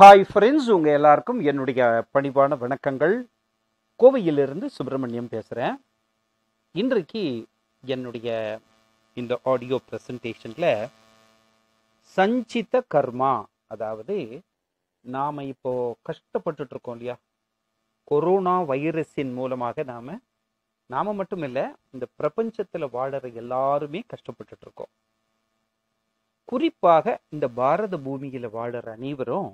hi friends உங்கள் எல்லாருக்கும் என்னுடைய பணிவான வணக்கங்கள் கோவையிலிருந்து சுப்பிரமணியம் பேசுகிறேன் இன்றைக்கு என்னுடைய இந்த ஆடியோ ப்ரெசன்டேஷனில் சஞ்சித கர்மா அதாவது நாம் இப்போது கஷ்டப்பட்டுட்ருக்கோம் இல்லையா கொரோனா வைரஸின் மூலமாக நாம் நாம் மட்டும் இல்லை இந்த பிரபஞ்சத்தில் வாழற எல்லாருமே கஷ்டப்பட்டுட்ருக்கோம் குறிப்பாக இந்த பாரத பூமியில் வாழற அனைவரும்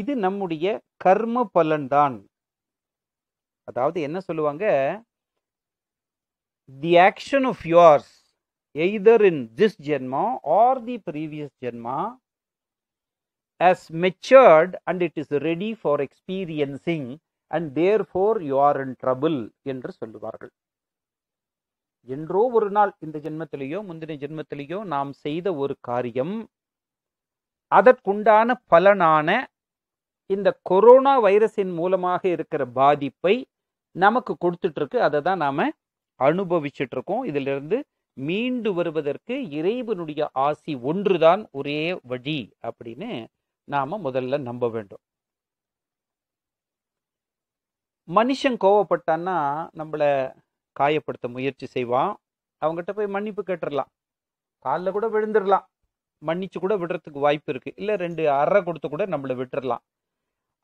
இது நம்முடைய கர்ம பலன்தான் அதாவது என்ன சொல்லுவாங்க the action of yours either in this janma or the previous janma matured and it is ready for experiencing and therefore you are in trouble என்று சொல்லுவார்கள் என்றோ ஒரு நாள் இந்த ஜென்மத்திலேயோ முந்தின ஜென்மத்திலேயோ நாம் செய்த ஒரு காரியம் அதற்குண்டான பலனான இந்த கொரோனா வைரஸின் மூலமாக இருக்கிற பாதிப்பை நமக்கு கொடுத்துட்ருக்கு அதை தான் நாம் அனுபவிச்சுட்டு இருக்கோம் இதிலிருந்து மீண்டு வருவதற்கு இறைவனுடைய ஆசி ஒன்றுதான் ஒரே வழி அப்படின்னு நாம முதல்ல நம்ப வேண்டும் மனுஷன் கோவப்பட்டான்னா நம்மளை காயப்படுத்த முயற்சி செய்வான் அவங்ககிட்ட போய் மன்னிப்பு கேட்டுடலாம் காலில் கூட விழுந்துடலாம் மன்னிச்சு கூட விடுறதுக்கு வாய்ப்பு இருக்கு இல்லை ரெண்டு அறை கொடுத்து கூட நம்மளை விட்டுடலாம்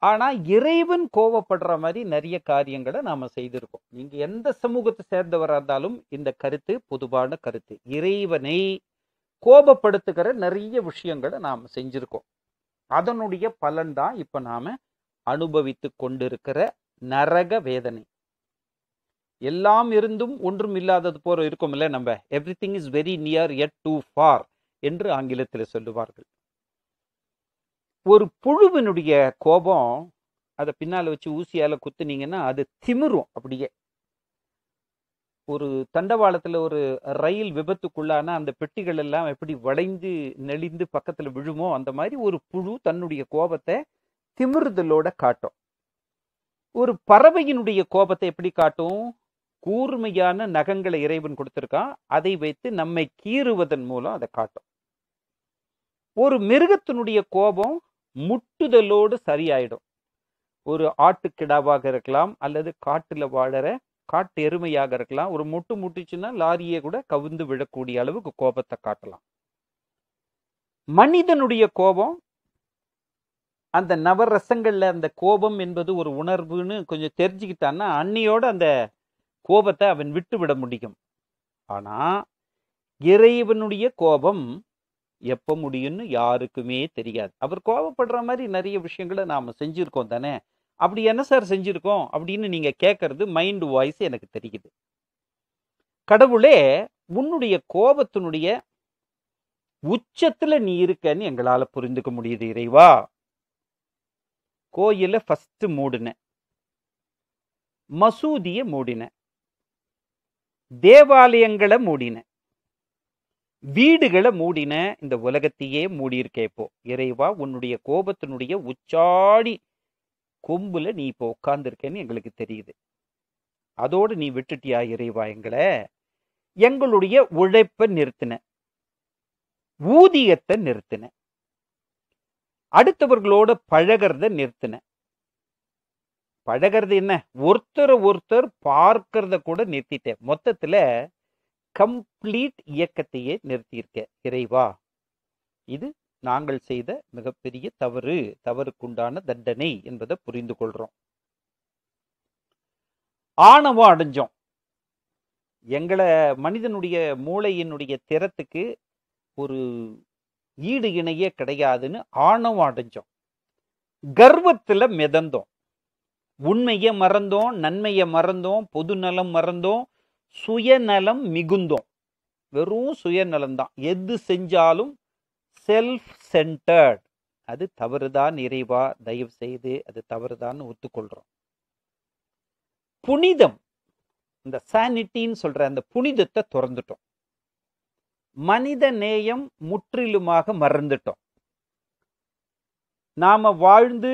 ஆனால் இறைவன் கோவப்படுற மாதிரி நிறைய காரியங்களை நாம் செய்திருக்கோம் நீங்க எந்த சமூகத்தை சேர்ந்தவராக இருந்தாலும் இந்த கருத்து பொதுவான கருத்து இறைவனை கோபப்படுத்துகிற நிறைய விஷயங்களை நாம் செஞ்சுருக்கோம் அதனுடைய பலன் தான் இப்போ நாம் அனுபவித்து கொண்டிருக்கிற நரக வேதனை எல்லாம் இருந்தும் ஒன்றும் இல்லாதது இருக்கும் இருக்கும்ல நம்ம everything is very near at too far என்று ஆங்கிலத்தில் சொல்லுவார்கள் ஒரு புழுவினுடைய கோபம் அதை பின்னால் வச்சு ஊசியால் குத்துனீங்கன்னா அது திமிரும் அப்படியே ஒரு தண்டவாளத்தில் ஒரு ரயில் விபத்துக்குள்ளான அந்த பெட்டிகள் எல்லாம் எப்படி வளைந்து நெளிந்து பக்கத்தில் விழுமோ அந்த மாதிரி ஒரு புழு தன்னுடைய கோபத்தை திமிறுதலோட காட்டும் ஒரு பறவையினுடைய கோபத்தை எப்படி காட்டும் கூர்மையான நகங்களை இறைவன் கொடுத்துருக்கான் அதை வைத்து நம்மை கீறுவதன் மூலம் அதை காட்டும் ஒரு மிருகத்தினுடைய கோபம் முட்டுதலோடு சரியாயிடும் ஒரு ஆட்டுக்கிடாவாக இருக்கலாம் அல்லது காட்டில் வாழற காட்டு எருமையாக இருக்கலாம் ஒரு முட்டு முட்டுச்சுன்னா லாரியை கூட கவிழ்ந்து விடக்கூடிய அளவுக்கு கோபத்தை காட்டலாம் மனிதனுடைய கோபம் அந்த நவரசங்கள்ல அந்த கோபம் என்பது ஒரு உணர்வுன்னு கொஞ்சம் தெரிஞ்சுக்கிட்டான்னா அன்னியோட அந்த கோபத்தை அவன் விட்டு விட முடியும் ஆனா இறைவனுடைய கோபம் எப்போ முடியும்னு யாருக்குமே தெரியாது அவர் கோவப்படுற மாதிரி நிறைய விஷயங்களை நாம் செஞ்சுருக்கோம் தானே அப்படி என்ன சார் செஞ்சுருக்கோம் அப்படின்னு நீங்கள் கேட்கறது மைண்டு வாய்ஸ் எனக்கு தெரியுது கடவுளே உன்னுடைய கோபத்தினுடைய உச்சத்தில் நீ இருக்கன்னு எங்களால் புரிந்துக்க முடியுது இறைவா கோயிலை ஃபஸ்ட்டு மூடினேன் மசூதியை மூடினேன் தேவாலயங்களை மூடினேன் வீடுகளை மூடின இந்த உலகத்தையே இருக்கே இப்போ இறைவா உன்னுடைய கோபத்தினுடைய உச்சாடி கொம்புல நீ இப்போ உட்கார்ந்துருக்கேன்னு எங்களுக்கு தெரியுது அதோடு நீ விட்டுட்டியா இறைவா எங்களை எங்களுடைய உழைப்பை நிறுத்தின ஊதியத்தை நிறுத்தின அடுத்தவர்களோட பழகிறத நிறுத்தின பழகிறது என்ன ஒருத்தர் ஒருத்தர் பார்க்கறத கூட நிறுத்திட்டேன் மொத்தத்துல கம்ப்ளீட் இயக்கத்தையே நிறுத்தியிருக்க இறைவா இது நாங்கள் செய்த மிகப்பெரிய தவறு தவறுக்குண்டான தண்டனை என்பதை புரிந்து கொள்றோம் ஆணவம் அடைஞ்சோம் எங்களை மனிதனுடைய மூளையினுடைய திறத்துக்கு ஒரு ஈடு இணையே கிடையாதுன்னு ஆணவம் அடைஞ்சோம் கர்வத்தில் மிதந்தோம் உண்மையை மறந்தோம் நன்மையை மறந்தோம் பொது நலம் மறந்தோம் சுயநலம் மிகுந்தோம் வெறும் சுயநலம் தான் எது செஞ்சாலும் செல்ஃப் சென்டர்ட் அது தவறுதான் நிறைவா தயவு செய்து அது தவறுதான்னு ஒத்துக்கொள்கிறோம் புனிதம் இந்த சானிட்டின்னு சொல்ற அந்த புனிதத்தை திறந்துட்டோம் மனித நேயம் முற்றிலுமாக மறந்துட்டோம் நாம வாழ்ந்து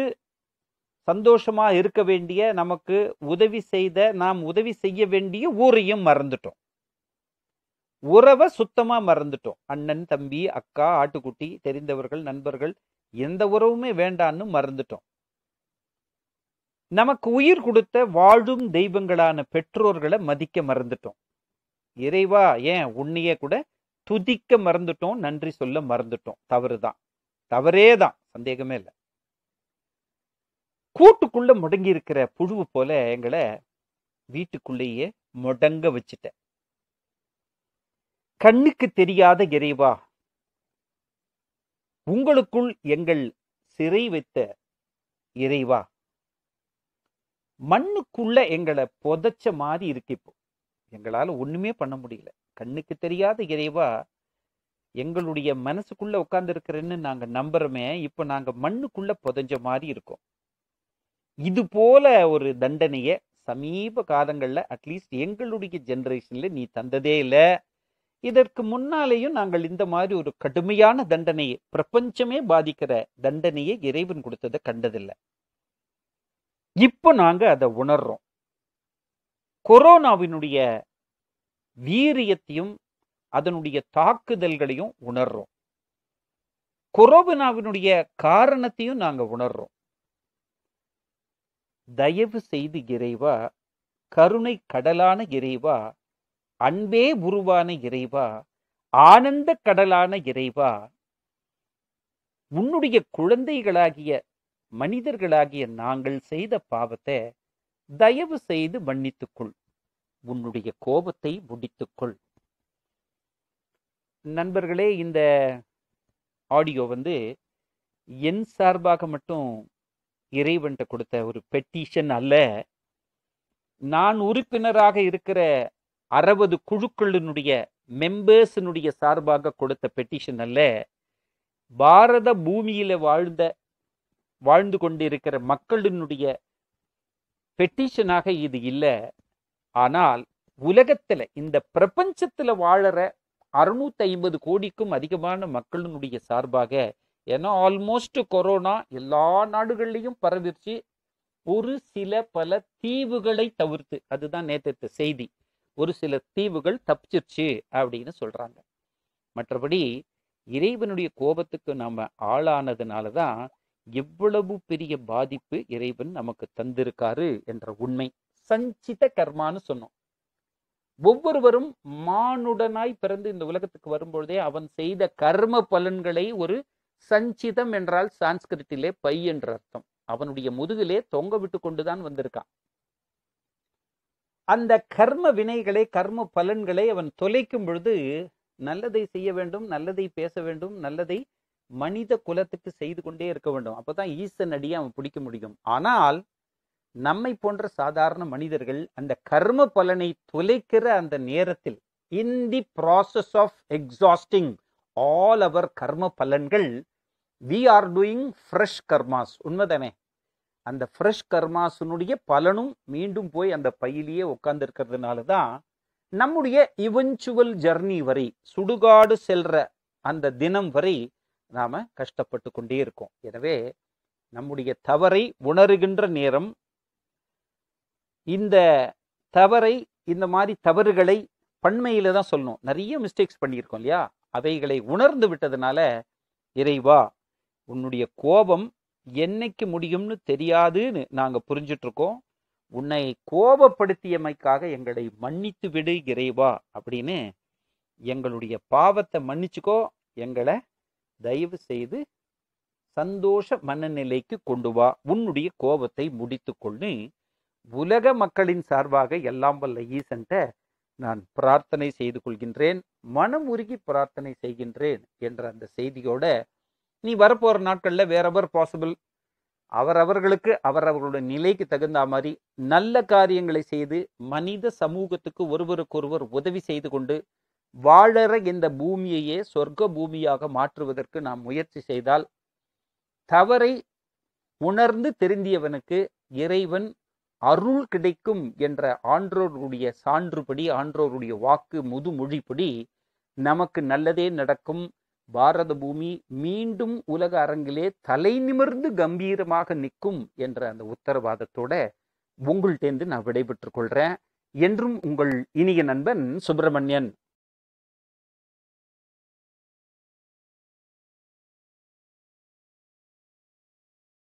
சந்தோஷமாக இருக்க வேண்டிய நமக்கு உதவி செய்த நாம் உதவி செய்ய வேண்டிய ஊரையும் மறந்துட்டோம் உறவை சுத்தமாக மறந்துட்டோம் அண்ணன் தம்பி அக்கா ஆட்டுக்குட்டி தெரிந்தவர்கள் நண்பர்கள் எந்த உறவுமே வேண்டான்னு மறந்துட்டோம் நமக்கு உயிர் கொடுத்த வாழும் தெய்வங்களான பெற்றோர்களை மதிக்க மறந்துட்டோம் இறைவா ஏன் உன்னையே கூட துதிக்க மறந்துட்டோம் நன்றி சொல்ல மறந்துட்டோம் தவறு தான் தவறே தான் சந்தேகமே இல்லை கூட்டுக்குள்ள முடங்கி இருக்கிற புழுவு போல எங்களை வீட்டுக்குள்ளேயே முடங்க வச்சுட்ட கண்ணுக்கு தெரியாத இறைவா உங்களுக்குள் எங்கள் சிறை வைத்த இறைவா மண்ணுக்குள்ள எங்களை புதைச்ச மாதிரி இருக்கு இப்போ எங்களால ஒண்ணுமே பண்ண முடியல கண்ணுக்கு தெரியாத இறைவா எங்களுடைய மனசுக்குள்ள உட்கார்ந்து இருக்கிறேன்னு நாங்க நம்புறோமே இப்ப நாங்க மண்ணுக்குள்ள புதைஞ்ச மாதிரி இருக்கோம் இது போல ஒரு தண்டனையை சமீப காலங்களில் அட்லீஸ்ட் எங்களுடைய ஜென்ரேஷனில் நீ தந்ததே இல்லை இதற்கு முன்னாலேயும் நாங்கள் இந்த மாதிரி ஒரு கடுமையான தண்டனையை பிரபஞ்சமே பாதிக்கிற தண்டனையை இறைவன் கொடுத்ததை கண்டதில்லை இப்போ நாங்கள் அதை உணர்றோம் கொரோனாவினுடைய வீரியத்தையும் அதனுடைய தாக்குதல்களையும் உணர்றோம் கொரோனாவினுடைய காரணத்தையும் நாங்கள் உணர்றோம் தயவு செய்து இறைவா கருணை கடலான இறைவா அன்பே உருவான இறைவா ஆனந்த கடலான இறைவா உன்னுடைய குழந்தைகளாகிய மனிதர்களாகிய நாங்கள் செய்த பாவத்தை தயவு செய்து மன்னித்துக்கொள் உன்னுடைய கோபத்தை முடித்துக்கொள் நண்பர்களே இந்த ஆடியோ வந்து என் சார்பாக மட்டும் இறைவன்கிட்ட கொடுத்த ஒரு பெட்டிஷன் அல்ல நான் உறுப்பினராக இருக்கிற அறுபது குழுக்களினுடைய மெம்பர்ஸினுடைய சார்பாக கொடுத்த பெட்டிஷன் அல்ல பாரத பூமியில வாழ்ந்த வாழ்ந்து கொண்டிருக்கிற மக்களினுடைய பெட்டிஷனாக இது இல்லை ஆனால் உலகத்தில் இந்த பிரபஞ்சத்தில் வாழற அறுநூத்தி ஐம்பது கோடிக்கும் அதிகமான மக்களினுடைய சார்பாக ஏன்னா ஆல்மோஸ்ட் கொரோனா எல்லா நாடுகள்லையும் பரவிருச்சு ஒரு சில பல தீவுகளை தவிர்த்து அதுதான் நேற்று செய்தி ஒரு சில தீவுகள் தப்பிச்சிருச்சு அப்படின்னு சொல்றாங்க மற்றபடி இறைவனுடைய கோபத்துக்கு நம்ம ஆளானதுனால தான் எவ்வளவு பெரிய பாதிப்பு இறைவன் நமக்கு தந்திருக்காரு என்ற உண்மை சஞ்சித கர்மான்னு சொன்னோம் ஒவ்வொருவரும் மானுடனாய் பிறந்து இந்த உலகத்துக்கு வரும்பொழுதே அவன் செய்த கர்ம பலன்களை ஒரு சஞ்சிதம் என்றால் சான்ஸ்கிருத்திலே பை என்று அர்த்தம் அவனுடைய முதுகிலே தொங்க விட்டு கொண்டுதான் வந்திருக்கான் அந்த கர்ம வினைகளை கர்ம பலன்களை அவன் தொலைக்கும் பொழுது நல்லதை செய்ய வேண்டும் நல்லதை பேச வேண்டும் நல்லதை மனித குலத்துக்கு செய்து கொண்டே இருக்க வேண்டும் அப்பதான் ஈசன் அடியை அவன் பிடிக்க முடியும் ஆனால் நம்மை போன்ற சாதாரண மனிதர்கள் அந்த கர்ம பலனை தொலைக்கிற அந்த நேரத்தில் in the process of exhausting all our கர்ம பலன்கள் we are doing fresh karmas உண்மைதானே அந்த ஃப்ரெஷ் கர்மாஸினுடைய பலனும் மீண்டும் போய் அந்த பையிலேயே உட்காந்துருக்கிறதுனால தான் நம்முடைய இவென்ச்சுவல் ஜெர்னி வரை சுடுகாடு செல்ற அந்த தினம் வரை நாம் கஷ்டப்பட்டு கொண்டே இருக்கோம் எனவே நம்முடைய தவறை உணர்கின்ற நேரம் இந்த தவறை இந்த மாதிரி தவறுகளை பண்மையில தான் சொல்லணும் நிறைய மிஸ்டேக்ஸ் பண்ணியிருக்கோம் இல்லையா அவைகளை உணர்ந்து விட்டதுனால இறைவா உன்னுடைய கோபம் என்னைக்கு முடியும்னு தெரியாதுன்னு நாங்கள் புரிஞ்சிட்ருக்கோம் உன்னை கோபப்படுத்தியமைக்காக எங்களை மன்னித்து விடு இறைவா அப்படின்னு எங்களுடைய பாவத்தை மன்னிச்சுக்கோ எங்களை தயவு செய்து சந்தோஷ மனநிலைக்கு கொண்டு வா உன்னுடைய கோபத்தை கொண்டு உலக மக்களின் சார்பாக எல்லாம் வல்ல ஈசன்ட்ட நான் பிரார்த்தனை செய்து கொள்கின்றேன் மனம் உருகி பிரார்த்தனை செய்கின்றேன் என்ற அந்த செய்தியோட நீ வரப்போகிற நாட்களில் வேறவர் பாசிபிள் அவரவர்களுக்கு அவரவர்களுடைய நிலைக்கு தகுந்த மாதிரி நல்ல காரியங்களை செய்து மனித சமூகத்துக்கு ஒருவருக்கொருவர் உதவி செய்து கொண்டு வாழற இந்த பூமியையே சொர்க்க பூமியாக மாற்றுவதற்கு நாம் முயற்சி செய்தால் தவறை உணர்ந்து தெரிந்தியவனுக்கு இறைவன் அருள் கிடைக்கும் என்ற ஆன்றோருடைய சான்றுபடி ஆன்றோருடைய வாக்கு முதுமொழிப்படி நமக்கு நல்லதே நடக்கும் பாரத பூமி மீண்டும் உலக அரங்கிலே தலை நிமிர்ந்து கம்பீரமாக நிற்கும் என்ற அந்த உத்தரவாதத்தோட உங்கள்டேந்து நான் விடைபெற்றுக் கொள்றேன் என்றும் உங்கள் இனிய நண்பன் சுப்பிரமணியன்